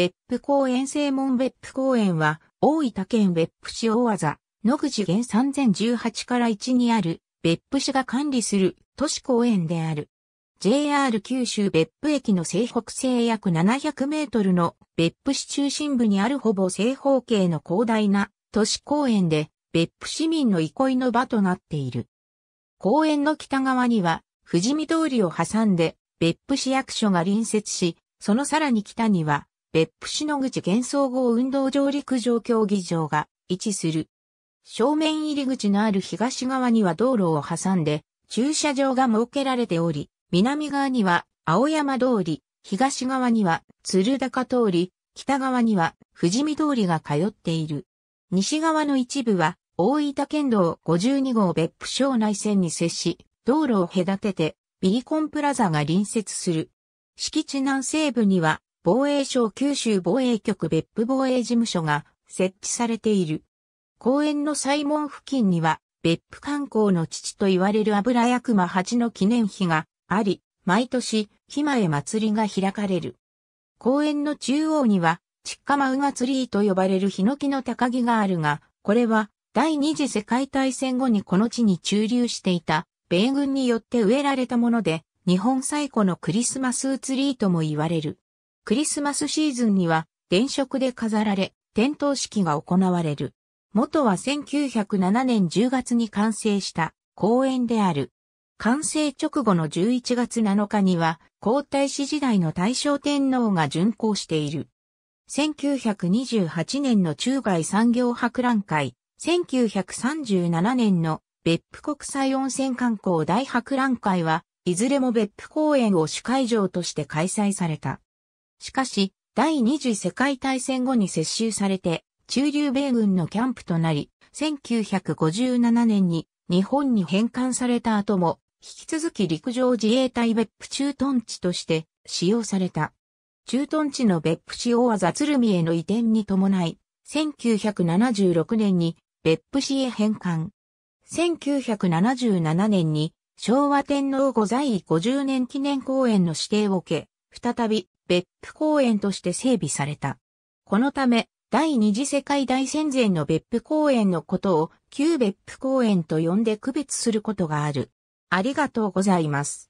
別府公園正門別府公園は、大分県別府市大和野口原3018から1にある、別府市が管理する都市公園である。JR 九州別府駅の西北西約700メートルの別府市中心部にあるほぼ正方形の広大な都市公園で別府市民の憩いの場となっている。公園の北側には富士見通りを挟んで別府市役所が隣接し、そのさらに北には別府市野口幻想号運動上陸上競技場が位置する。正面入り口のある東側には道路を挟んで駐車場が設けられており、南側には青山通り、東側には鶴高通り、北側には富士見通りが通っている。西側の一部は大分県道52号別府省内線に接し、道路を隔ててビリコンプラザが隣接する。敷地南西部には防衛省九州防衛局別府防衛事務所が設置されている。公園の西門付近には、別府観光の父と言われる油屋熊八の記念碑があり、毎年、ひ前祭りが開かれる。公園の中央には、ちっかまうがツリーと呼ばれるヒノキの高木があるが、これは、第二次世界大戦後にこの地に駐留していた、米軍によって植えられたもので、日本最古のクリスマスツリーとも言われる。クリスマスシーズンには電飾で飾られ、点灯式が行われる。元は1907年10月に完成した公園である。完成直後の11月7日には皇太子時代の大正天皇が巡行している。1928年の中外産業博覧会、1937年の別府国際温泉観光大博覧会は、いずれも別府公園を主会場として開催された。しかし、第二次世界大戦後に接収されて、中流米軍のキャンプとなり、1957年に日本に返還された後も、引き続き陸上自衛隊別府駐屯地として使用された。駐屯地の別府市大和雑鶴見への移転に伴い、1976年に別府市へ返還。1977年に昭和天皇御在位50年記念公演の指定を受け、再び別府公園として整備された。このため、第二次世界大戦前の別府公園のことを旧別府公園と呼んで区別することがある。ありがとうございます。